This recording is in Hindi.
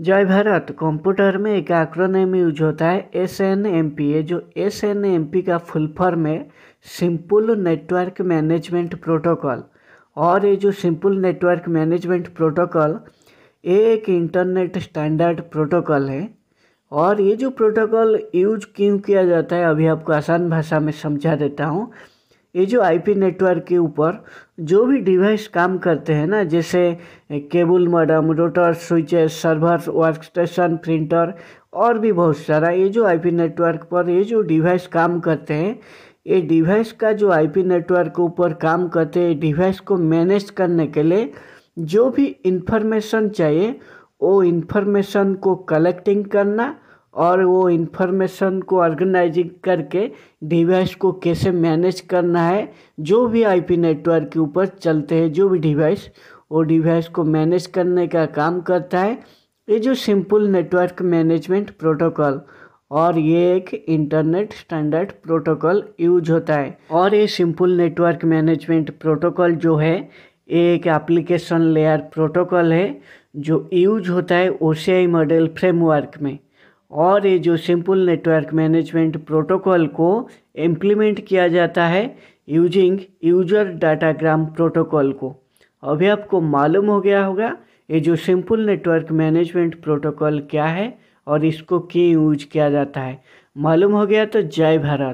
जय भारत कंप्यूटर में एक एक्रोनेम यूज होता है S N M P A जो एस एन एम पी का फुल फॉर्म है सिंपल नेटवर्क मैनेजमेंट प्रोटोकॉल और ये जो सिंपल नेटवर्क मैनेजमेंट प्रोटोकॉल ये एक इंटरनेट स्टैंडर्ड प्रोटोकॉल है और ये जो प्रोटोकॉल यूज क्यों किया जाता है अभी आपको आसान भाषा में समझा देता हूँ ये जो आईपी नेटवर्क के ऊपर जो भी डिवाइस काम करते हैं ना जैसे cable modem router switches server work station printer और भी बहुत सारा ये जो आईपी नेटवर्क पर ये जो डिवाइस काम करते हैं ये डिवाइस का जो आईपी नेटवर्क के ऊपर काम करते हैं डिवाइस को मैनेज करने के लिए जो भी इन्फॉर्मेशन चाहिए वो इन्फॉर्मेशन को कलेक्टिंग करना और वो इन्फॉर्मेशन को ऑर्गेनाइजिंग करके डिवाइस को कैसे मैनेज करना है जो भी आईपी नेटवर्क के ऊपर चलते हैं जो भी डिवाइस वो डिवाइस को मैनेज करने का काम करता है ये जो सिंपल नेटवर्क मैनेजमेंट प्रोटोकॉल और ये एक इंटरनेट स्टैंडर्ड प्रोटोकॉल यूज होता है और ये सिंपल नेटवर्क मैनेजमेंट प्रोटोकॉल जो है एक एप्लीकेशन लेयर प्रोटोकॉल है जो यूज होता है ओ मॉडल फ्रेमवर्क में और ये जो सिंपल नेटवर्क मैनेजमेंट प्रोटोकॉल को इम्प्लीमेंट किया जाता है यूजिंग यूजर डाटाग्राम प्रोटोकॉल को अभी आपको मालूम हो गया होगा ये जो सिंपल नेटवर्क मैनेजमेंट प्रोटोकॉल क्या है और इसको क्यों यूज किया जाता है मालूम हो गया तो जय भारत